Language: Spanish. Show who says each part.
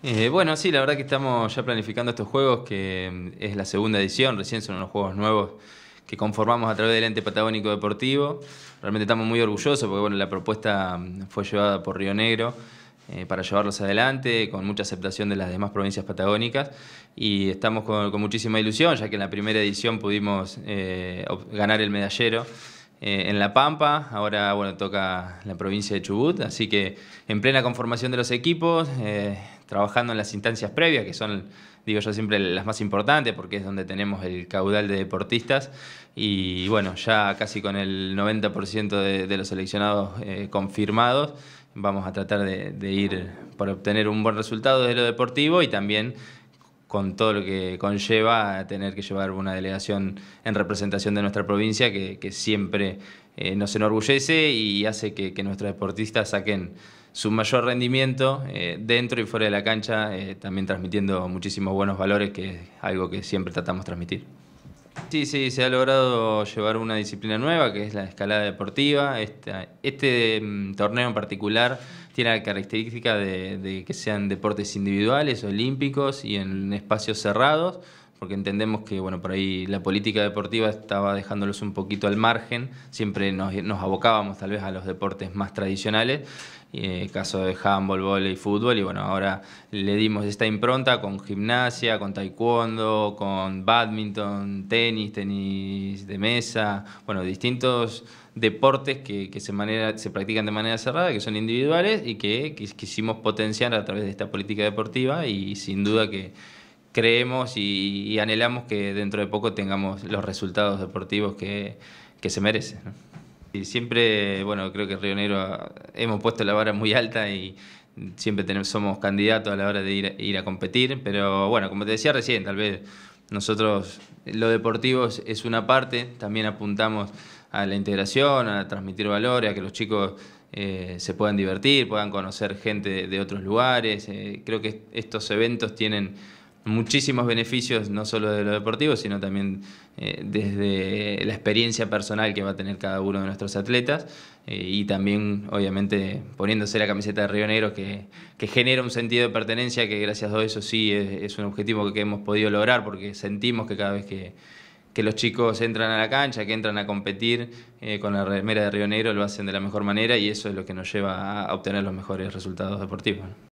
Speaker 1: Eh, bueno, sí, la verdad que estamos ya planificando estos juegos, que mm, es la segunda edición, recién son unos juegos nuevos que conformamos a través del ente patagónico deportivo. Realmente estamos muy orgullosos porque bueno, la propuesta mm, fue llevada por Río Negro eh, para llevarlos adelante, con mucha aceptación de las demás provincias patagónicas y estamos con, muchísima ilusión, ya que en la primera edición pudimos eh, ganar el medallero. Eh, en La Pampa, ahora bueno, toca la provincia de Chubut, así que en plena conformación de los equipos, eh, trabajando en las instancias previas, que son, digo yo siempre, las más importantes, porque es donde tenemos el caudal de deportistas, y bueno, ya casi con el 90% de, los seleccionados eh, confirmados, vamos a tratar de, de ir para obtener un buen resultado de lo deportivo y también con todo lo que conlleva tener que llevar una delegación en representación de nuestra provincia que, siempre eh, nos enorgullece y hace que, nuestros deportistas saquen su mayor rendimiento eh, dentro y fuera de la cancha, eh, también transmitiendo muchísimos buenos valores, que es algo que siempre tratamos de transmitir. Sí, sí, se ha logrado llevar una disciplina nueva que es la escalada deportiva. Este, este mm, torneo en particular tiene la característica de que sean deportes individuales, olímpicos y en espacios cerrados, porque entendemos que bueno, por ahí la política deportiva estaba dejándolos un poquito al margen, siempre nos, abocábamos tal vez a los deportes más tradicionales, el eh, caso de handball, y fútbol, y bueno, ahora le dimos esta impronta con gimnasia, con taekwondo, con badminton, tenis, tenis de mesa, bueno, distintos deportes que, se, manera, se practican de manera cerrada, que son individuales y que quisimos potenciar a través de esta política deportiva y sin duda que creemos y, anhelamos que dentro de poco tengamos los resultados deportivos que, se merecen. Y siempre, bueno, creo que Río Negro hemos puesto la vara muy alta y siempre tenemos, somos candidatos a la hora de ir, ir a competir, pero bueno, como te decía recién, tal vez nosotros lo deportivo es una parte, también apuntamos a la integración, a transmitir valores, a que los chicos eh, se puedan divertir, puedan conocer gente de, otros lugares. Eh, creo que estos eventos tienen muchísimos beneficios, no solo de lo deportivo, sino también eh, desde la experiencia personal que va a tener cada uno de nuestros atletas eh, y también, obviamente, poniéndose la camiseta de Río Negro que, genera un sentido de pertenencia que gracias a eso sí es, un objetivo que hemos podido lograr porque sentimos que cada vez que, los chicos entran a la cancha, que entran a competir eh, con la remera de Río Negro, lo hacen de la mejor manera y eso es lo que nos lleva a obtener los mejores resultados deportivos.